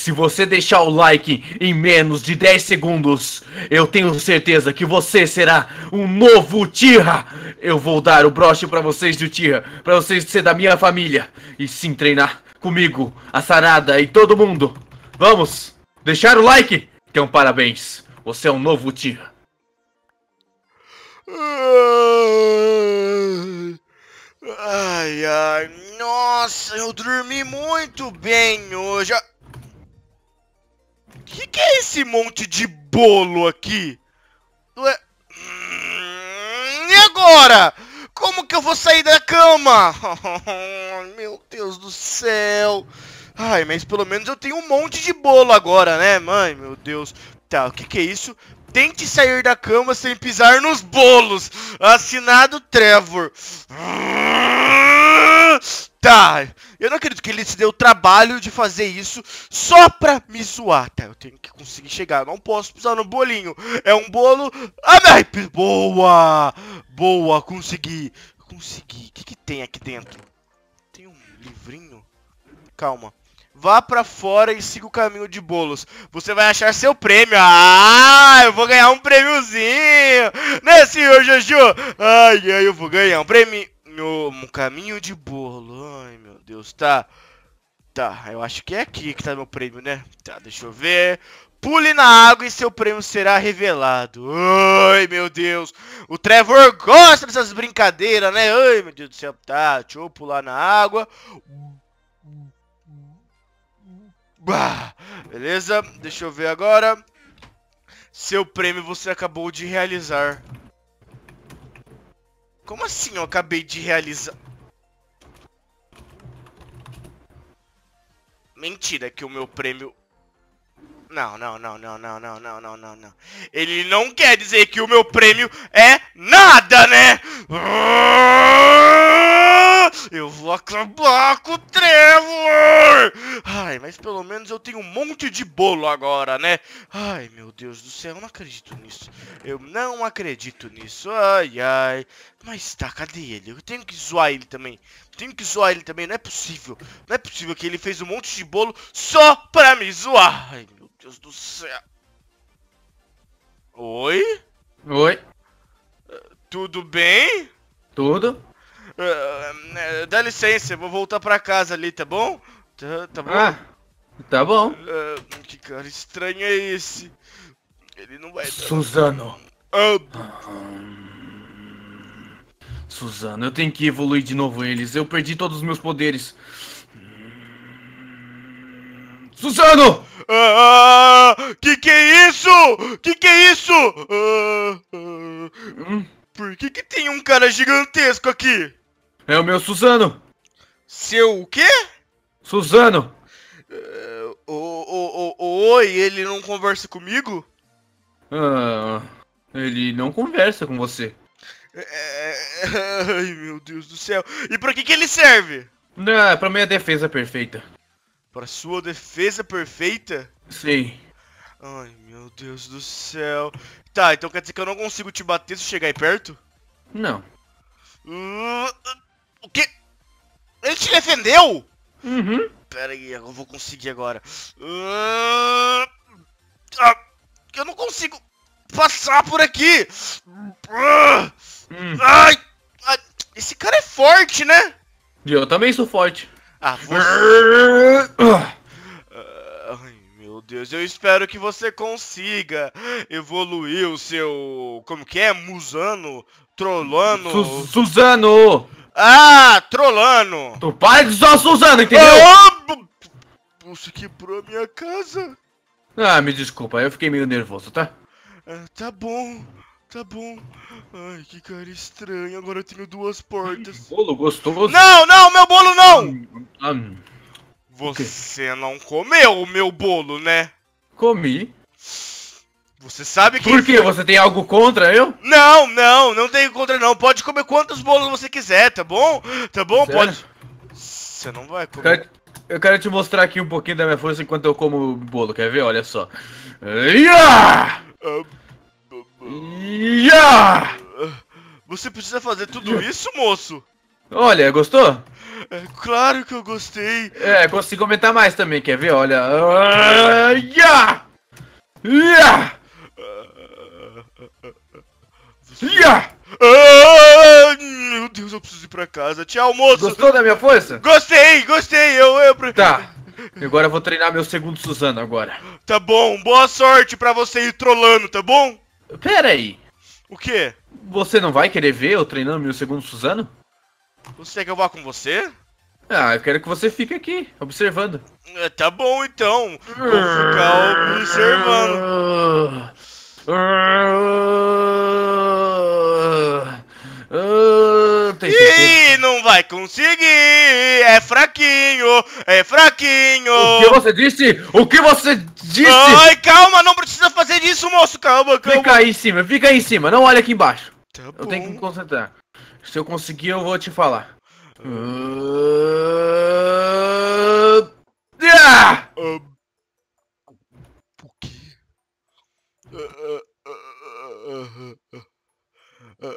Se você deixar o like em menos de 10 segundos, eu tenho certeza que você será um novo Tira. Eu vou dar o broche para vocês do Tira, para vocês ser da minha família e sim treinar comigo, a Sarada e todo mundo. Vamos! Deixar o like? Então parabéns, você é um novo Tira. Ai, ai, nossa, eu dormi muito bem hoje que é esse monte de bolo aqui? Ué... Hum, e agora? Como que eu vou sair da cama? Meu Deus do céu. Ai, mas pelo menos eu tenho um monte de bolo agora, né, mãe? Meu Deus. Tá, o que que é isso? Tente sair da cama sem pisar nos bolos. Assinado Trevor. Hum, Tá, eu não acredito que ele se deu o trabalho de fazer isso só pra me zoar. Tá, eu tenho que conseguir chegar, eu não posso pisar no bolinho. É um bolo... Ah, meu... Boa! Boa, consegui. Consegui. O que, que tem aqui dentro? Tem um livrinho? Calma. Vá pra fora e siga o caminho de bolos. Você vai achar seu prêmio. Ah, eu vou ganhar um prêmiozinho. Né, senhor Juju? Ai, ai, eu vou ganhar um prêmio caminho, um caminho de bolo. Ai, meu Deus, tá. Tá, eu acho que é aqui que tá meu prêmio, né? Tá, deixa eu ver. Pule na água e seu prêmio será revelado. Ai, meu Deus. O Trevor gosta dessas brincadeiras, né? Ai, meu Deus do céu. Tá, deixa eu pular na água. Bah, beleza, deixa eu ver agora. Seu prêmio você acabou de realizar. Como assim eu acabei de realizar? Mentira que o meu prêmio... Não, não, não, não, não, não, não, não, não, não. Ele não quer dizer que o meu prêmio é nada, né? Eu vou acabar com o Trevor! Ai, mas pelo menos eu tenho um monte de bolo agora, né? Ai, meu Deus do céu, eu não acredito nisso. Eu não acredito nisso. Ai, ai. Mas tá, cadê ele? Eu tenho que zoar ele também. Tenho que zoar ele também, não é possível. Não é possível que ele fez um monte de bolo só pra me zoar. Ai, meu Deus do céu. Oi? Oi. Tudo bem? Tudo. Ah, dá licença, vou voltar pra casa ali, tá bom? Tá, tá bom? Ah, tá bom. Uh, que cara estranho é esse? Ele não vai... Suzano. Ah. Suzano, eu tenho que evoluir de novo eles. Eu perdi todos os meus poderes. Suzano! Ah, que que é isso? Que que é isso? Ah, ah, hum? por que que tem um cara gigantesco aqui? É o meu Suzano. Seu o quê? Suzano. Uh, o, o, o, oi, ele não conversa comigo? Ah, ele não conversa com você. É, é, é... Ai, meu Deus do céu. E pra que que ele serve? Não, pra minha defesa perfeita. Pra sua defesa perfeita? Sim. Ai, meu Deus do céu. Tá, então quer dizer que eu não consigo te bater se chegar aí perto? Não. Uh... O quê? Ele te defendeu? Uhum. Pera aí, eu vou conseguir agora. Uh... Ah, eu não consigo passar por aqui. Uh... Ai, ai, esse cara é forte, né? eu também sou forte. Ah, você... Ah, ai, meu Deus, eu espero que você consiga evoluir o seu... Como que é? Musano? Trollano, Su Suzano! Ah, trollando. Tu pai de zoar entendeu? Oh, você quebrou a minha casa. Ah, me desculpa, eu fiquei meio nervoso, tá? Ah, tá bom, tá bom. Ai, que cara estranho, agora eu tenho duas portas. Bolo gostoso. Não, não, meu bolo não! Hum, hum. Você não comeu o meu bolo, né? Comi. Você sabe que. Por quê? Você tem algo contra eu? Não, não, não tenho contra não. Pode comer quantos bolos você quiser, tá bom? Tá bom? Sério? Pode. Você não vai comer. Eu quero, eu quero te mostrar aqui um pouquinho da minha força enquanto eu como o bolo, quer ver? Olha só. Você precisa fazer tudo isso, moço? Olha, gostou? É claro que eu gostei. É, consigo aumentar mais também, quer ver? Olha. yeah! Yeah! Yeah! Ah, meu Deus, eu preciso ir pra casa. Tchau, moço! Gostou da minha força? Gostei, gostei! Eu, eu... Tá. Agora eu vou treinar meu segundo Suzano agora. Tá bom, boa sorte pra você ir trolando, tá bom? Pera aí. O quê? Você não vai querer ver eu treinando meu segundo Suzano? Você quer que eu vá com você? Ah, eu quero que você fique aqui, observando. É, tá bom então. Vou ficar observando. Ah. E não vai conseguir, é fraquinho, é fraquinho. O que você disse? O que você disse? Ai, calma, não precisa fazer isso, moço, calma, calma. Fica aí em cima, fica aí em cima, não olha aqui embaixo. Tá eu tenho que me concentrar. Se eu conseguir, eu vou te falar. Uh... Uh...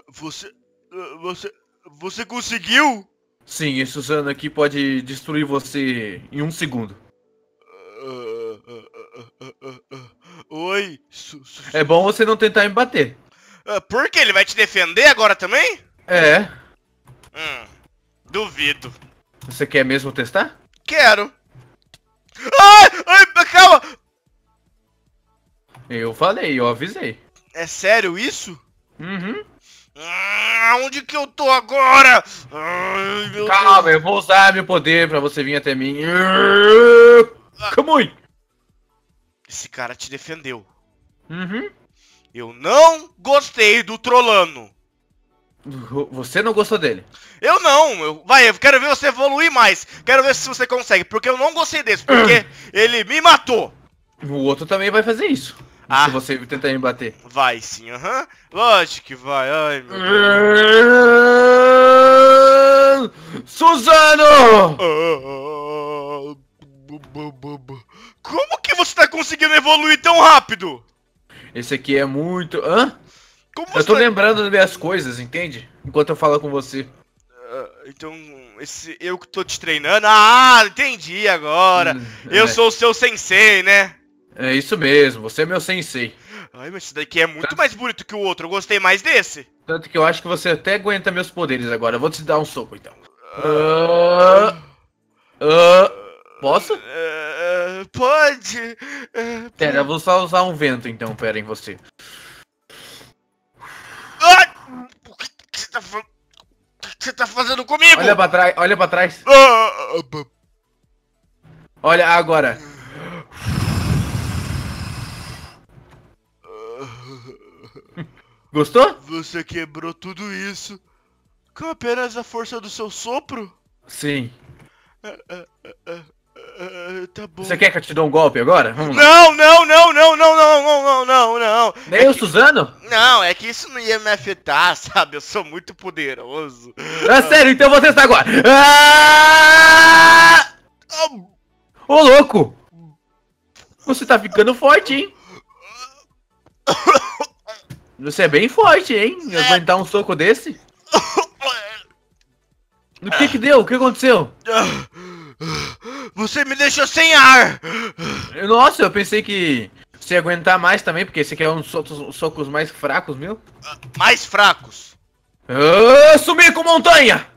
Você. Você. Você conseguiu? Sim, esse Suzano aqui pode destruir você em um segundo. Oi. É bom você não tentar me bater. Ah, por que? Ele vai te defender agora também? É. Hum, duvido. Você quer mesmo testar? Quero. Ai, ai, calma! Eu falei, eu avisei. É sério isso? Uhum. Ah, onde que eu tô agora? Ai, meu Calma, Deus. eu vou usar meu poder pra você vir até mim. Ah. Come on. Esse cara te defendeu. Uhum. Eu não gostei do Trolano. Você não gostou dele? Eu não. Eu... Vai, eu quero ver você evoluir mais. Quero ver se você consegue. Porque eu não gostei desse. Porque ele me matou. O outro também vai fazer isso. Ah. Se você tentar me bater. Vai sim, aham. Uhum. Lógico que vai. Ai, meu Deus. Suzano! Ah, como que você tá conseguindo evoluir tão rápido? Esse aqui é muito. Hã? Como eu tô tá... lembrando das minhas coisas, entende? Enquanto eu falo com você. Uh, então, esse eu que tô te treinando. Ah, entendi agora. Hum, eu é. sou o seu sensei, né? É isso mesmo, você é meu sensei. Ai, mas esse daqui é muito Tanto... mais bonito que o outro, eu gostei mais desse. Tanto que eu acho que você até aguenta meus poderes agora, eu vou te dar um soco então. Uh... Uh... Posso? Uh... Pode. Pera, eu vou só usar um vento então, pera em você. Ah! O que você tá falando? que você tá fazendo comigo? Olha pra trás, olha pra trás. ah, olha agora. Gostou? Você quebrou tudo isso com apenas a força do seu sopro? Sim. É, é, é, tá bom. Você quer que eu te dê um golpe agora? não, não, não, não, não, não, não, não, não, não. Nem é o que... Suzano? Não, é que isso não ia me afetar, sabe? Eu sou muito poderoso. É sério, então você está agora. Ah! Oh. Ô louco! Você tá ficando forte, hein? Você é bem forte, hein? É. Aguentar um soco desse? O que que deu? O que aconteceu? Você me deixou sem ar! Nossa, eu pensei que você ia aguentar mais também, porque esse aqui é um dos so socos mais fracos, meu. Mais fracos? Ah, Sumir com montanha!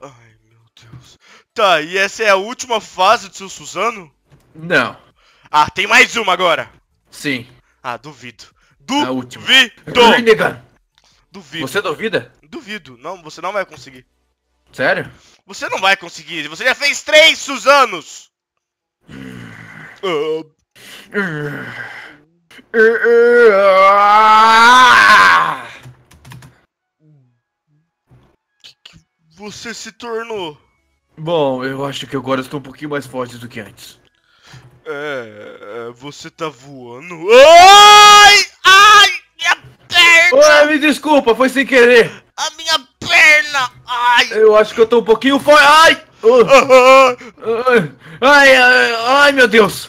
Ai, meu Deus. Tá, e essa é a última fase do seu Suzano? Não. Ah, tem mais uma agora! Sim. Ah, duvido. Duvido! Rinnegan! Duvido. Você duvida? Duvido. Não, você não vai conseguir. Sério? Você não vai conseguir. Você já fez três Suzanos! uh... que, que você se tornou? Bom, eu acho que agora estou um pouquinho mais forte do que antes. É, é você tá voando. Ai! me desculpa, foi sem querer. A minha perna! Ai! Eu acho que eu tô um pouquinho fora. Ai! Ai, ai, ai, meu Deus!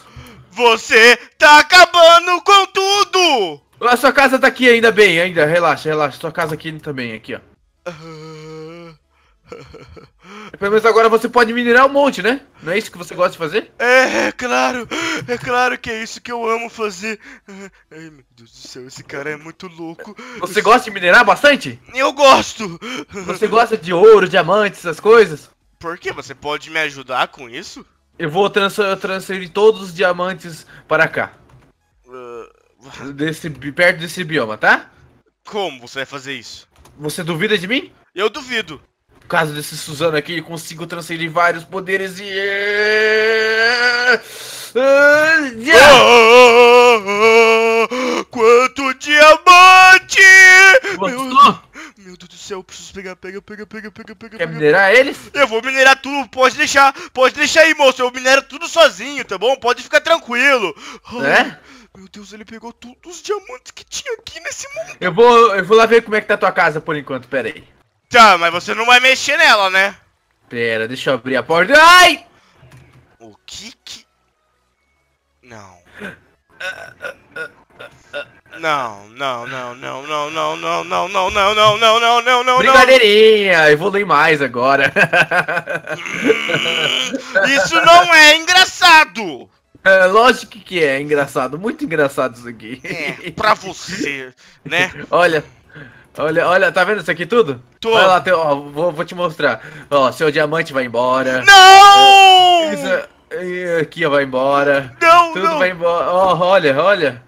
Você tá acabando com tudo! A sua casa tá aqui ainda bem, ainda. Relaxa, relaxa. Sua casa aqui também, aqui, ó. Pelo menos agora você pode minerar um monte, né? Não é isso que você gosta de fazer? É, é claro! É claro que é isso que eu amo fazer! Ai, meu Deus do céu, esse cara é muito louco! Você gosta de minerar bastante? Eu gosto! Você gosta de ouro, diamantes, essas coisas? Por que? Você pode me ajudar com isso? Eu vou trans transferir todos os diamantes para cá. Uh... Desse, perto desse bioma, tá? Como você vai fazer isso? Você duvida de mim? Eu duvido caso desse Suzano aqui, ele consigo transferir vários poderes e. Eh, eh, ah, eh, ah, ah, ah, quanto diamante! Gostou? Meu Deus do céu, preciso pegar, pega, pega, pega, pega, pega. Quer pega, minerar pega. eles? Eu vou minerar tudo, pode deixar, pode deixar aí, moço. Eu minero tudo sozinho, tá bom? Pode ficar tranquilo. É? Meu Deus, ele pegou todos os diamantes que tinha aqui nesse mundo. Eu vou, eu vou lá ver como é que tá a tua casa por enquanto, pera aí. Tá, mas você não vai mexer nela, né? Pera, deixa eu abrir a porta. Ai! O que que. Não. Não, não, não, não, não, não, não, não, não, não, não, não, não, não, não. Brincadeirinha, evolui mais agora. Isso não é engraçado! É, lógico que é engraçado, muito engraçado isso aqui. É, pra você, né? Olha, Olha, olha, tá vendo isso aqui tudo? Tô. Olha lá, ó, vou, vou te mostrar. Ó, seu diamante vai embora. Não! Isso, aqui ó, vai embora. Não, Tudo não. vai embora. Ó, olha, olha.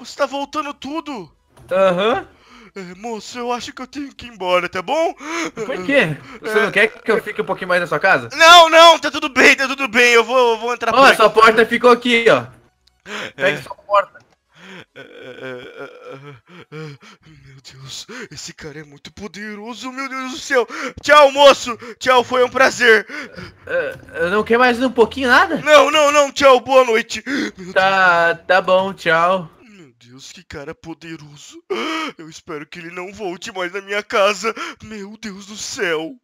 Você tá voltando tudo. Aham. Uhum. É, moço, eu acho que eu tenho que ir embora, tá bom? Por quê? Você é... não quer que eu fique um pouquinho mais na sua casa? Não, não, tá tudo bem, tá tudo bem. Eu vou, eu vou entrar Ó, sua porta ficou aqui, ó. Pega é. sua porta. É, é, é, meu Deus, esse cara é muito poderoso, meu Deus do céu. Tchau, moço. Tchau, foi um prazer. É, é, não quer mais um pouquinho nada? Não, não, não. Tchau, boa noite. Meu tá, Deus. tá bom, tchau. Meu Deus, que cara poderoso. Eu espero que ele não volte mais na minha casa. Meu Deus do céu.